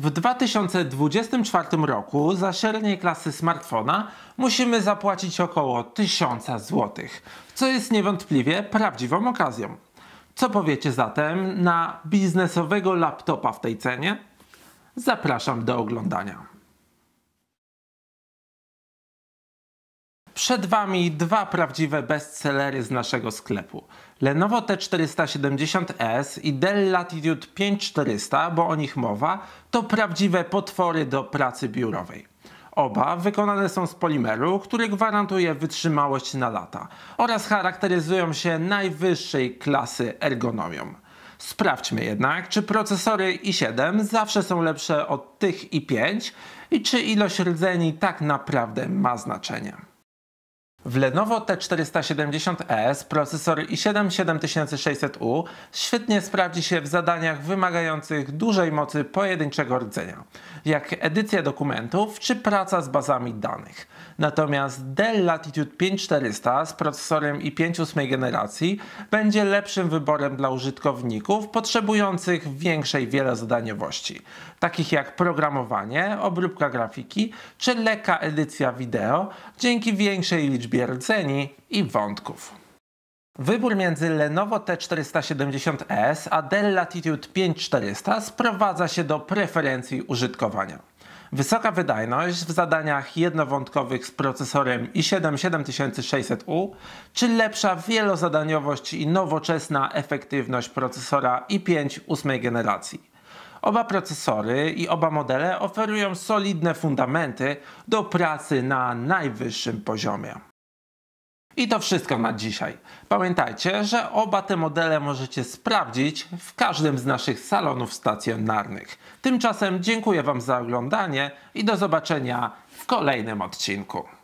W 2024 roku za średniej klasy smartfona musimy zapłacić około 1000 zł, co jest niewątpliwie prawdziwą okazją. Co powiecie zatem na biznesowego laptopa w tej cenie? Zapraszam do oglądania. Przed Wami dwa prawdziwe bestsellery z naszego sklepu. Lenovo T470S i Dell Latitude 5400, bo o nich mowa, to prawdziwe potwory do pracy biurowej. Oba wykonane są z polimeru, który gwarantuje wytrzymałość na lata oraz charakteryzują się najwyższej klasy ergonomią. Sprawdźmy jednak, czy procesory i7 zawsze są lepsze od tych i5 i czy ilość rdzeni tak naprawdę ma znaczenie. W Lenovo T470S procesor i7-7600U świetnie sprawdzi się w zadaniach wymagających dużej mocy pojedynczego rdzenia, jak edycja dokumentów czy praca z bazami danych. Natomiast Dell Latitude 5400 z procesorem i5 ósmej generacji będzie lepszym wyborem dla użytkowników potrzebujących większej wielozadaniowości, takich jak programowanie, obróbka grafiki czy lekka edycja wideo dzięki większej liczbie liczbie rdzeni i wątków. Wybór między Lenovo T470S a Dell Latitude 5400 sprowadza się do preferencji użytkowania. Wysoka wydajność w zadaniach jednowątkowych z procesorem i7-7600U, czy lepsza wielozadaniowość i nowoczesna efektywność procesora i5 ósmej generacji. Oba procesory i oba modele oferują solidne fundamenty do pracy na najwyższym poziomie. I to wszystko na dzisiaj. Pamiętajcie, że oba te modele możecie sprawdzić w każdym z naszych salonów stacjonarnych. Tymczasem dziękuję Wam za oglądanie i do zobaczenia w kolejnym odcinku.